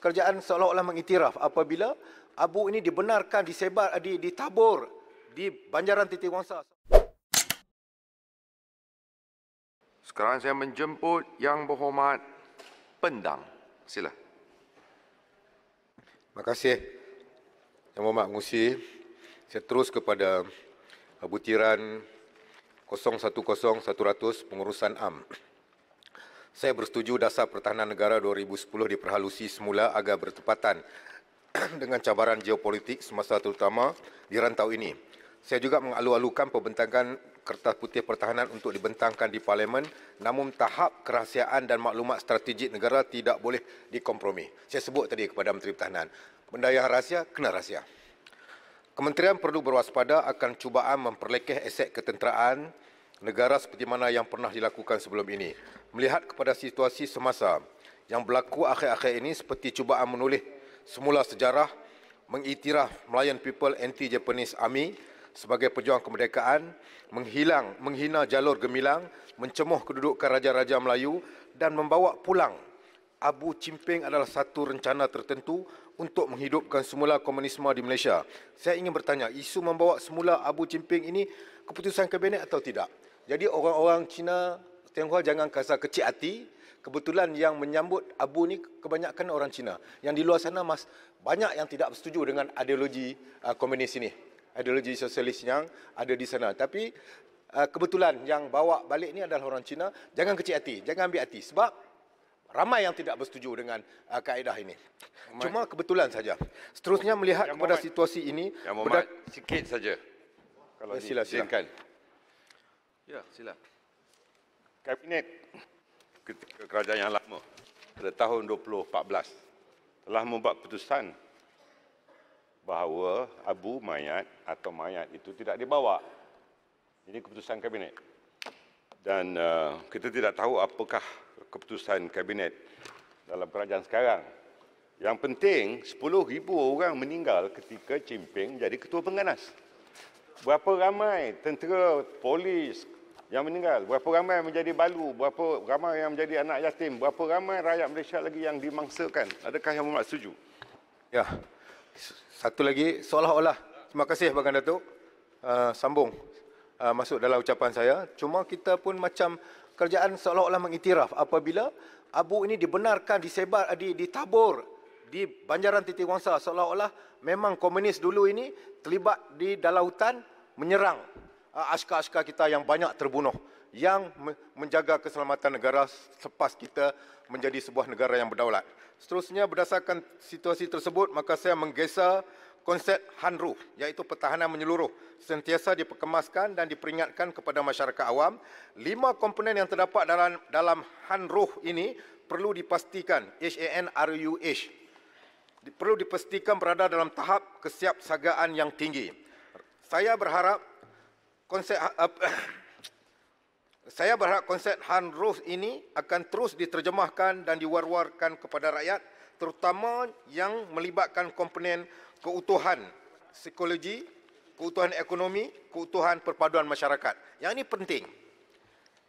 kerajaan seolah-olah mengiktiraf apabila abu ini dibenarkan disebar eh, di ditabur di Banjaran Titik Wangsa. Sekarang saya menjemput Yang Berhormat Pendang. Sila. Terima kasih Yang Berhormat Mengusi. Saya terus kepada butiran 010100 pengurusan am. Saya bersetuju dasar pertahanan negara 2010 diperhalusi semula agar bertepatan dengan cabaran geopolitik semasa terutama di rantau ini. Saya juga mengalu-alukan pembentangan kertas putih pertahanan untuk dibentangkan di parlimen namun tahap kerahsiaan dan maklumat strategik negara tidak boleh dikompromi. Saya sebut tadi kepada Menteri Pertahanan, benda yang rahsia kena rahsia. Kementerian perlu berwaspada akan cubaan memperlekeh aset ketenteraan negara seperti mana yang pernah dilakukan sebelum ini. Melihat kepada situasi semasa yang berlaku akhir-akhir ini seperti cubaan menulis semula sejarah mengiktiraf Melayan People Anti-Japanese Army sebagai pejuang kemerdekaan, menghilang, menghina jalur gemilang, mencemuh kedudukan Raja-Raja Melayu dan membawa pulang Abu Cimping adalah satu rencana tertentu untuk menghidupkan semula komunisme di Malaysia. Saya ingin bertanya, isu membawa semula Abu Cimping ini keputusan kabinet atau tidak? Jadi orang-orang Cina, Tionghoa jangan kasar kecil hati. Kebetulan yang menyambut abu ni kebanyakan orang Cina. Yang di luar sana mas banyak yang tidak setuju dengan ideologi uh, komunis ini. Ideologi sosialis yang ada di sana. Tapi uh, kebetulan yang bawa balik ni adalah orang Cina. Jangan kecil hati, jangan ambil hati. Sebab ramai yang tidak bersetuju dengan uh, kaedah ini. Umat. Cuma kebetulan saja. Seterusnya melihat kepada situasi ini. Yang Muhammad, sikit saja. Kalau ya, sila, sila. Ya, sila. Kabinet ketika kerajaan yang lama pada tahun 2014 telah membuat keputusan bahawa abu mayat atau mayat itu tidak dibawa. Ini keputusan kabinet. Dan uh, kita tidak tahu apakah keputusan kabinet dalam kerajaan sekarang. Yang penting 10,000 orang meninggal ketika Jinping jadi ketua pengganas. Berapa ramai tentera, polis, yang meninggal, berapa ramai yang menjadi balu, berapa ramai yang menjadi anak yatim, berapa ramai rakyat Malaysia lagi yang dimangsakan. Adakah yang Muhammad setuju? Ya, satu lagi, seolah-olah, terima kasih Abang Datuk, uh, sambung uh, masuk dalam ucapan saya. Cuma kita pun macam kerjaan seolah-olah mengiktiraf apabila abu ini dibenarkan, disebar, di, ditabur di Banjaran Titik Wangsa seolah-olah memang komunis dulu ini terlibat di dalam hutan menyerang Ah, askar-askar kita yang banyak terbunuh yang menjaga keselamatan negara selepas kita menjadi sebuah negara yang berdaulat. Seterusnya berdasarkan situasi tersebut maka saya menggesa konsep Hanru iaitu pertahanan menyeluruh sentiasa diperkemaskan dan diperingatkan kepada masyarakat awam. Lima komponen yang terdapat dalam dalam Hanru ini perlu dipastikan H A N R U H perlu dipastikan berada dalam tahap kesiapsagaan yang tinggi. Saya berharap konsep ha- saya berharap konsep Han Roof ini akan terus diterjemahkan dan diwar-warkan kepada rakyat terutama yang melibatkan komponen keutuhan psikologi, keutuhan ekonomi, keutuhan perpaduan masyarakat. Yang ini penting.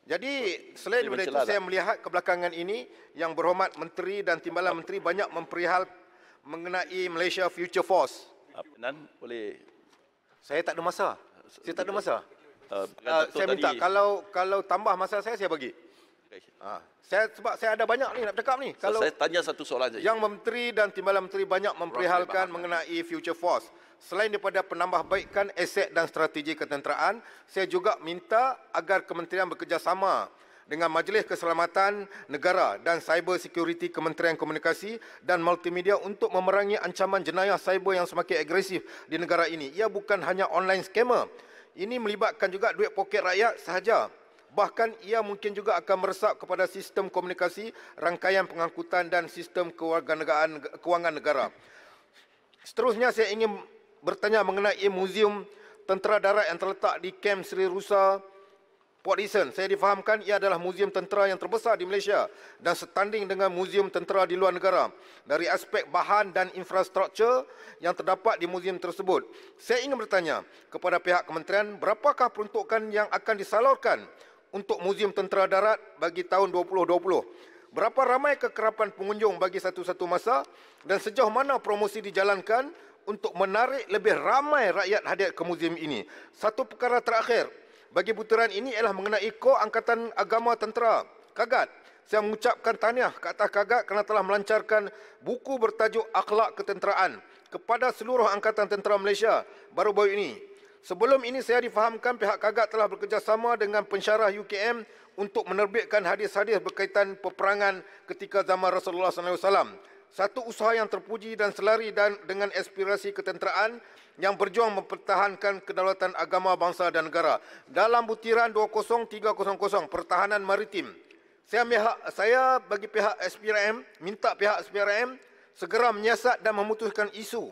Jadi selain daripada itu lah saya melihat kebelakangan ini yang berhormat menteri dan timbalan menteri banyak memperihal mengenai Malaysia Future Force. Apa boleh saya tak ada masa. Saya tak ada masa. Uh, uh, saya minta tadi. kalau kalau tambah masa saya saya bagi. Ha. Saya sebab saya ada banyak ni nak cakap ni. So, kalau saya tanya satu soalan saja. Yang menteri dan timbalan menteri banyak memperihalkan mengenai future force. Selain daripada penambahbaikan aset dan strategi ketenteraan, saya juga minta agar kementerian bekerjasama dengan Majlis Keselamatan Negara dan Cyber Security Kementerian Komunikasi dan Multimedia untuk memerangi ancaman jenayah cyber yang semakin agresif di negara ini. Ia bukan hanya online scammer ini melibatkan juga duit poket rakyat sahaja. Bahkan ia mungkin juga akan meresap kepada sistem komunikasi, rangkaian pengangkutan dan sistem kewarganegaraan kewangan negara. Seterusnya saya ingin bertanya mengenai muzium tentera darat yang terletak di Kem Sri Rusa Port Eason saya difahamkan ia adalah muzium tentera yang terbesar di Malaysia dan setanding dengan muzium tentera di luar negara dari aspek bahan dan infrastruktur yang terdapat di muzium tersebut. Saya ingin bertanya kepada pihak kementerian berapakah peruntukan yang akan disalurkan untuk muzium tentera darat bagi tahun 2020? Berapa ramai kekerapan pengunjung bagi satu-satu masa dan sejauh mana promosi dijalankan untuk menarik lebih ramai rakyat hadir ke muzium ini. Satu perkara terakhir bagi butiran ini ialah mengenai Kor Angkatan Agama Tentera, Kagat. Saya mengucapkan tahniah ke atas Kagat kerana telah melancarkan buku bertajuk Akhlak Ketenteraan kepada seluruh Angkatan Tentera Malaysia baru-baru ini. Sebelum ini saya difahamkan pihak Kagat telah bekerjasama dengan pensyarah UKM untuk menerbitkan hadis-hadis berkaitan peperangan ketika zaman Rasulullah SAW. alaihi wasallam satu usaha yang terpuji dan selari dan dengan aspirasi ketenteraan yang berjuang mempertahankan kedaulatan agama bangsa dan negara. Dalam butiran 20300 Pertahanan Maritim, saya, pihak, saya bagi pihak SPRM minta pihak SPRM segera menyiasat dan memutuskan isu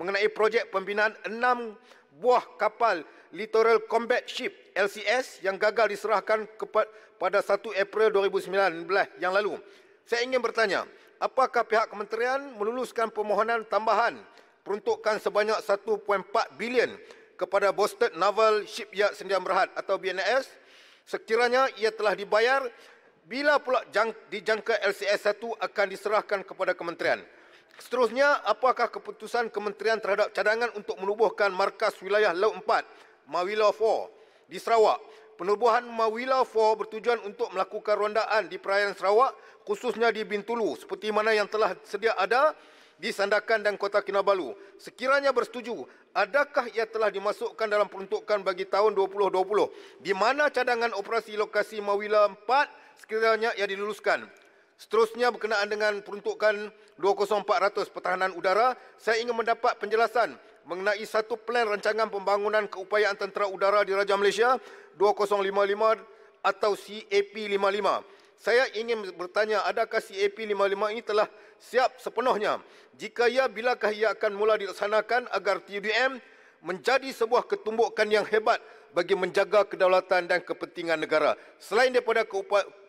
mengenai projek pembinaan enam buah kapal Littoral Combat Ship LCS yang gagal diserahkan kepada 1 April 2019 yang lalu. Saya ingin bertanya, apakah pihak kementerian meluluskan permohonan tambahan peruntukan sebanyak 1.4 bilion kepada Boston Naval Shipyard Sendirian Berhad atau BNS sekiranya ia telah dibayar bila pula jang, dijangka LCS 1 akan diserahkan kepada kementerian seterusnya apakah keputusan kementerian terhadap cadangan untuk melubuhkan markas wilayah Laut 4 Mawila 4 di Sarawak penubuhan Mawila 4 bertujuan untuk melakukan rondaan di perairan Sarawak khususnya di Bintulu seperti mana yang telah sedia ada di Sandakan dan Kota Kinabalu. Sekiranya bersetuju, adakah ia telah dimasukkan dalam peruntukan bagi tahun 2020 di mana cadangan operasi lokasi Mawila 4 sekiranya ia diluluskan? Seterusnya berkenaan dengan peruntukan 20400 pertahanan udara, saya ingin mendapat penjelasan mengenai satu plan rancangan pembangunan keupayaan tentera udara di Raja Malaysia 2055 atau CAP55. Saya ingin bertanya adakah CAP55 ini telah siap sepenuhnya? Jika ya, bilakah ia akan mula dilaksanakan agar TUDM menjadi sebuah ketumbukan yang hebat bagi menjaga kedaulatan dan kepentingan negara. Selain daripada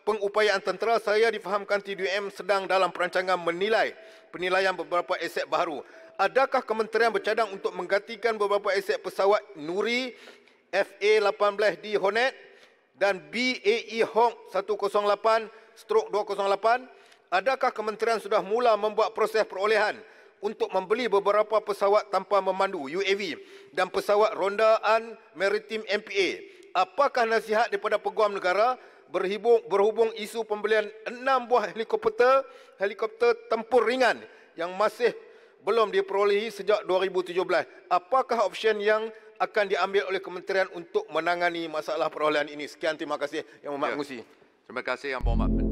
pengupayaan tentera, saya difahamkan TDM sedang dalam perancangan menilai penilaian beberapa aset baru adakah kementerian bercadang untuk menggantikan beberapa aset pesawat Nuri FA-18D Hornet dan BAE Hawk 108 stroke 208? Adakah kementerian sudah mula membuat proses perolehan untuk membeli beberapa pesawat tanpa memandu UAV dan pesawat rondaan maritim MPA? Apakah nasihat daripada peguam negara berhubung, berhubung isu pembelian enam buah helikopter helikopter tempur ringan yang masih belum diperolehi sejak 2017. Apakah option yang akan diambil oleh kementerian untuk menangani masalah perolehan ini? Sekian terima kasih Yang Muhammad ya. Terima kasih Yang Muhammad.